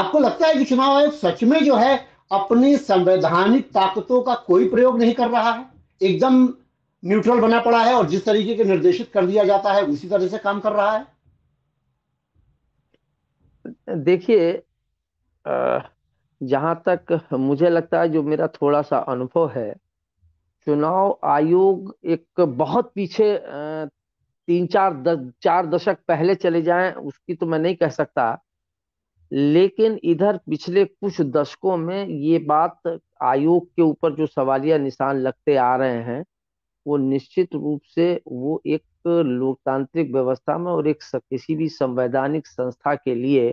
आपको लगता है कि चुनाव आयोग सच में जो है अपनी संवैधानिक ताकतों का कोई प्रयोग नहीं कर रहा है एकदम न्यूट्रल बना पड़ा है और जिस तरीके के निर्देशित कर दिया जाता है उसी तरह से काम कर रहा है देखिए जहां तक मुझे लगता है जो मेरा थोड़ा सा अनुभव है चुनाव आयोग एक बहुत पीछे तीन चार द, चार दशक पहले चले जाएं उसकी तो मैं नहीं कह सकता लेकिन इधर पिछले कुछ दशकों में ये बात आयोग के ऊपर जो सवालिया निशान लगते आ रहे हैं वो निश्चित रूप से वो एक लोकतांत्रिक व्यवस्था में और एक किसी भी संवैधानिक संस्था के लिए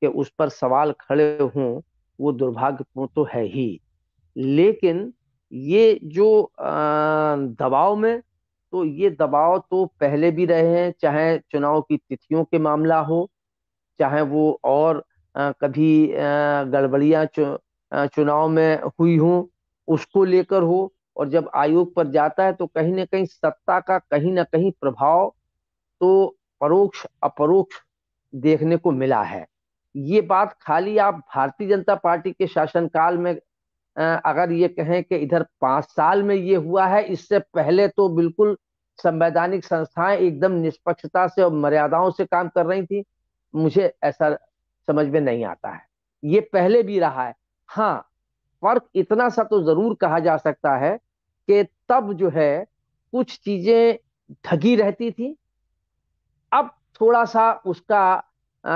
के उस पर सवाल खड़े हों वो दुर्भाग्यपूर्ण तो है ही लेकिन ये जो दबाव में तो ये दबाव तो पहले भी रहे हैं चाहे चुनाव की तिथियों के मामला हो चाहे वो और कभी गड़बड़ियां चुनाव में हुई हो उसको लेकर हो और जब आयोग पर जाता है तो कहीं ना कहीं सत्ता का कहीं ना कहीं प्रभाव तो परोक्ष अपरोक्ष देखने को मिला है ये बात खाली आप भारतीय जनता पार्टी के शासनकाल में अगर ये कहें कि इधर पांच साल में ये हुआ है इससे पहले तो बिल्कुल संवैधानिक संस्थाएं एकदम निष्पक्षता से और मर्यादाओं से काम कर रही थी मुझे ऐसा समझ में नहीं आता है ये पहले भी रहा है हाँ फर्क इतना सा तो जरूर कहा जा सकता है कि तब जो है कुछ चीजें ढगी रहती थी अब थोड़ा सा उसका आ,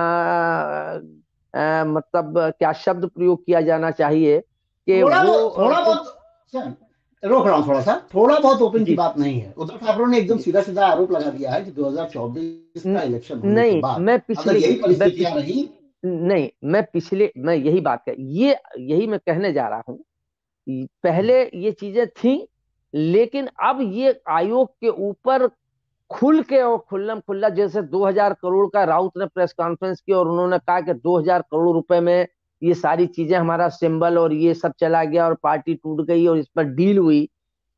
आ, मतलब क्या शब्द प्रयोग किया जाना चाहिए कि वो थोड़ा बहुत रोक रहा हूँ थोड़ा सा थोड़ा बहुत ओपन की बात नहीं है उद्धव ठाकरे ने एकदम सीधा सीधा आरोप लगा दिया है कि 2024 का इलेक्शन नहीं मैं पिछले नहीं मैं पिछले मैं यही बात कर ये यही मैं कहने जा रहा हूँ पहले ये चीजें थी लेकिन अब ये आयोग के ऊपर खुल के और खुल्लम खुल्ला जैसे 2000 करोड़ का राउत ने प्रेस कॉन्फ्रेंस की और उन्होंने कहा कि 2000 करोड़ रुपए में ये सारी चीजें हमारा सिंबल और ये सब चला गया और पार्टी टूट गई और इस पर डील हुई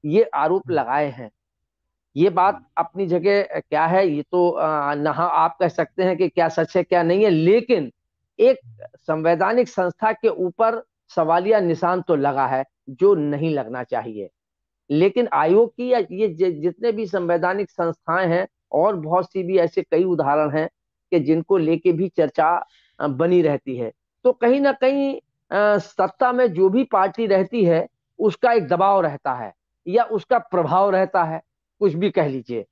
ये आरोप हम्म। लगाए हैं ये बात हम्म। अपनी जगह क्या है ये तो नहा आप कह सकते हैं कि क्या सच है क्या नहीं है लेकिन एक संवैधानिक संस्था के ऊपर सवालिया निशान तो लगा है जो नहीं लगना चाहिए लेकिन आयोग की या ये जितने भी संवैधानिक संस्थाएं हैं और बहुत सी भी ऐसे कई उदाहरण हैं कि जिनको लेके भी चर्चा बनी रहती है तो कहीं ना कहीं सत्ता में जो भी पार्टी रहती है उसका एक दबाव रहता है या उसका प्रभाव रहता है कुछ भी कह लीजिए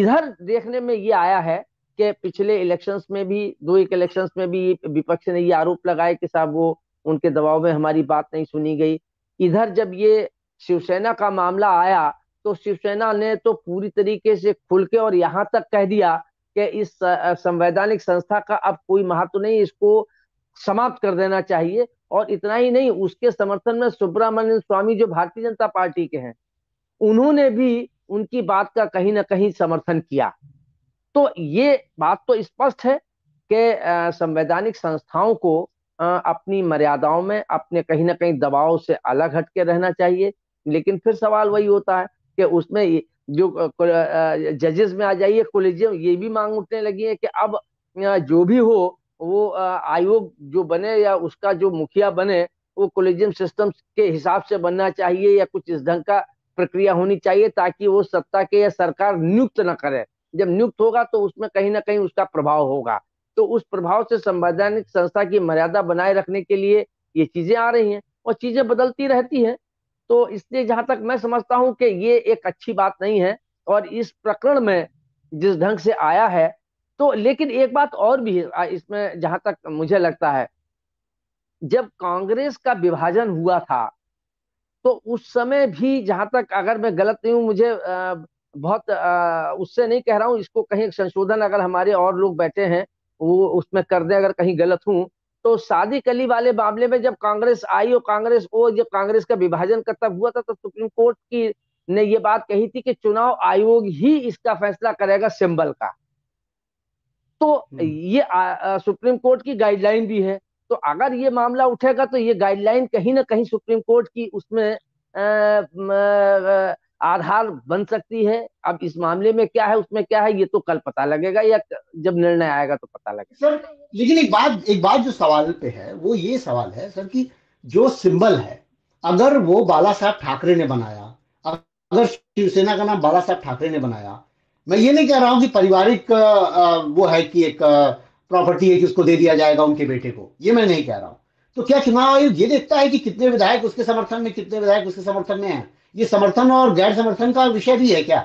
इधर देखने में ये आया है कि पिछले इलेक्शंस में भी दो एक इलेक्शंस में भी विपक्ष ने ये आरोप लगाया कि साहब वो उनके दबाव में हमारी बात नहीं सुनी गई इधर जब ये शिवसेना का मामला आया तो शिवसेना ने तो पूरी तरीके से खुल के और यहाँ तक कह दिया कि इस संवैधानिक संस्था का अब कोई महत्व नहीं इसको समाप्त कर देना चाहिए और इतना ही नहीं उसके समर्थन में सुब्रमण्यम स्वामी जो भारतीय जनता पार्टी के हैं उन्होंने भी उनकी बात का कहीं ना कहीं समर्थन किया तो ये बात तो स्पष्ट है कि संवैधानिक संस्थाओं को अपनी मर्यादाओं में अपने कहीं ना कहीं दबाव से अलग हटके रहना चाहिए लेकिन फिर सवाल वही होता है कि उसमें जो जजेस में आ जाइए कोलेजियम ये भी मांग उठने लगी है कि अब जो भी हो वो आयोग जो बने या उसका जो मुखिया बने वो कोलेजियम सिस्टम के हिसाब से बनना चाहिए या कुछ इस ढंग का प्रक्रिया होनी चाहिए ताकि वो सत्ता के या सरकार नियुक्त न करे जब नियुक्त होगा तो उसमें कहीं ना कहीं उसका प्रभाव होगा तो उस प्रभाव से संवैधानिक संस्था की मर्यादा बनाए रखने के लिए ये चीजें आ रही हैं और चीजें बदलती रहती हैं तो इसलिए जहां तक मैं समझता हूं कि ये एक अच्छी बात नहीं है और इस प्रकरण में जिस ढंग से आया है तो लेकिन एक बात और भी इसमें जहां तक मुझे लगता है जब कांग्रेस का विभाजन हुआ था तो उस समय भी जहां तक अगर मैं गलत नहीं हूं मुझे बहुत उससे नहीं कह रहा हूं इसको कहीं संशोधन अगर हमारे और लोग बैठे हैं वो उसमें कर दे अगर कहीं गलत हूं तो शादी कली वाले मामले में जब कांग्रेस आई और कांग्रेस ओ जब कांग्रेस का विभाजन का तब हुआ था तो सुप्रीम कोर्ट की ने ये बात कही थी कि चुनाव आयोग ही इसका फैसला करेगा सिंबल का तो हम्म। ये आ, सुप्रीम कोर्ट की गाइडलाइन भी है तो अगर ये मामला उठेगा तो ये गाइडलाइन कहीं ना कहीं सुप्रीम कोर्ट की उसमें आधार बन सकती है अब इस मामले में क्या है उसमें क्या है ये तो कल पता लगेगा या जब निर्णय आएगा तो पता लगेगा सर लेकिन एक बात एक बात जो सवाल पे है वो ये सवाल है सर कि जो सिंबल है अगर वो बाला साहब ठाकरे ने बनाया अगर शिवसेना का नाम बाला साहब ठाकरे ने बनाया मैं ये नहीं कह रहा हूँ कि पारिवारिक वो है कि एक प्रॉपर्टी है कि उसको दे दिया जाएगा उनके बेटे को ये मैं नहीं कह रहा हूँ तो क्या चुनाव आयोग ये देखता है कि कितने विधायक उसके समर्थन में कितने विधायक उसके समर्थन में है ये समर्थन और गैर समर्थन का विषय भी है क्या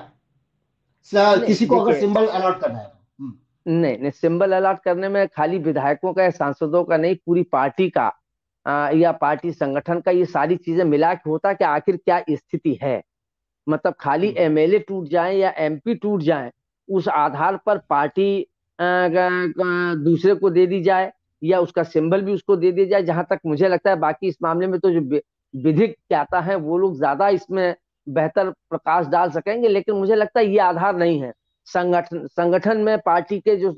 किसी को अगर सिंबल अलॉट करना है तो। हम्म। नहीं नहीं सिंबल अलॉट करने में खाली विधायकों का या सांसदों का नहीं पूरी पार्टी का आ, या पार्टी संगठन का ये सारी चीजें मिला के होता कि आखिर क्या स्थिति है मतलब खाली एमएलए हम्म। टूट जाए या एमपी टूट जाए उस आधार पर पार्टी दूसरे को दे दी जाए या उसका सिंबल भी उसको दे दिया जाए जहां तक मुझे लगता है बाकी इस मामले में तो जो विधिक क्या है वो लोग ज्यादा इसमें बेहतर प्रकाश डाल सकेंगे लेकिन मुझे लगता है ये आधार नहीं है संगठन संगठन में पार्टी के जो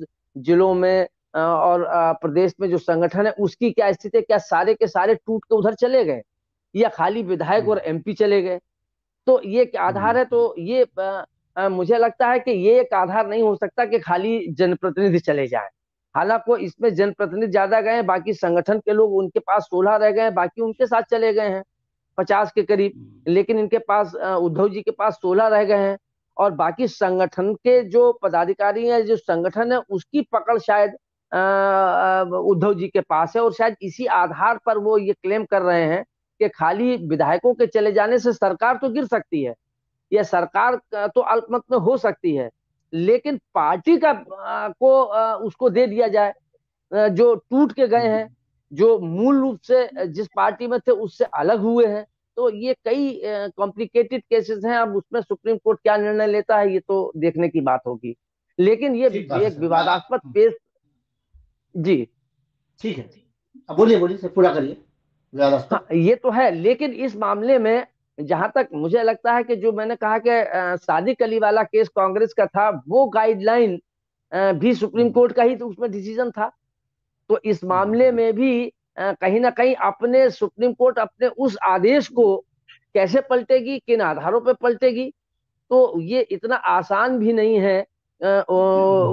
जिलों में और प्रदेश में जो संगठन है उसकी क्या स्थिति क्या सारे के सारे टूट के उधर चले गए या खाली विधायक हम्म। और एमपी चले गए तो ये एक आधार हम्म। है तो ये आ, मुझे लगता है कि ये एक आधार नहीं हो सकता कि खाली जनप्रतिनिधि चले जाए हालांकि इसमें जनप्रतिनिधि ज्यादा गए बाकी संगठन के लोग उनके पास सोलह रह गए बाकी उनके साथ चले गए हैं पचास के करीब हम्म। लेकिन इनके पास उद्धव जी के पास सोलह रह गए हैं और बाकी संगठन के जो पदाधिकारी हैं जो संगठन है उसकी पकड़ शायद उद्धव जी के पास है और शायद इसी आधार पर वो ये क्लेम कर रहे हैं कि खाली विधायकों के चले जाने से सरकार तो गिर सकती है या सरकार तो अल्पमत में हो सकती है लेकिन पार्टी का को उसको दे दिया जाए जो टूट के गए हैं जो मूल रूप से जिस पार्टी में थे उससे अलग हुए हैं तो ये कई कॉम्प्लिकेटेड केसेस हैं अब उसमें सुप्रीम कोर्ट क्या निर्णय लेता है ये तो देखने की बात होगी लेकिन ये एक विवादास्पद हाँ। केस जी ठीक है बोलिए बोलिए पूरा करिए हाँ, ये तो है लेकिन इस मामले में जहां तक मुझे लगता है कि जो मैंने कहा कि सादिक अली वाला केस कांग्रेस का था वो गाइडलाइन भी सुप्रीम हम्म। कोर्ट का ही तो उसमें डिसीजन था तो इस मामले हम्म। में भी कहीं ना कहीं अपने सुप्रीम कोर्ट अपने उस आदेश को कैसे पलटेगी किन आधारों पर पलटेगी तो ये इतना आसान भी नहीं है हम्म।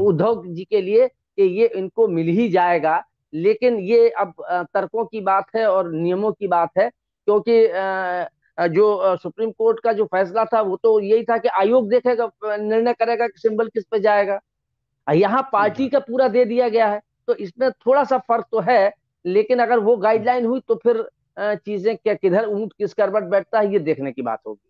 उद्धव जी के लिए कि ये इनको मिल ही जाएगा लेकिन ये अब तर्कों की बात है और नियमों की बात है क्योंकि जो सुप्रीम कोर्ट का जो फैसला था वो तो यही था कि आयोग देखेगा निर्णय करेगा कि सिंबल किस पे जाएगा यहाँ पार्टी का पूरा दे दिया गया है तो इसमें थोड़ा सा फर्क तो है लेकिन अगर वो गाइडलाइन हुई तो फिर चीजें क्या किधर ऊंट किस करवट बैठता है ये देखने की बात होगी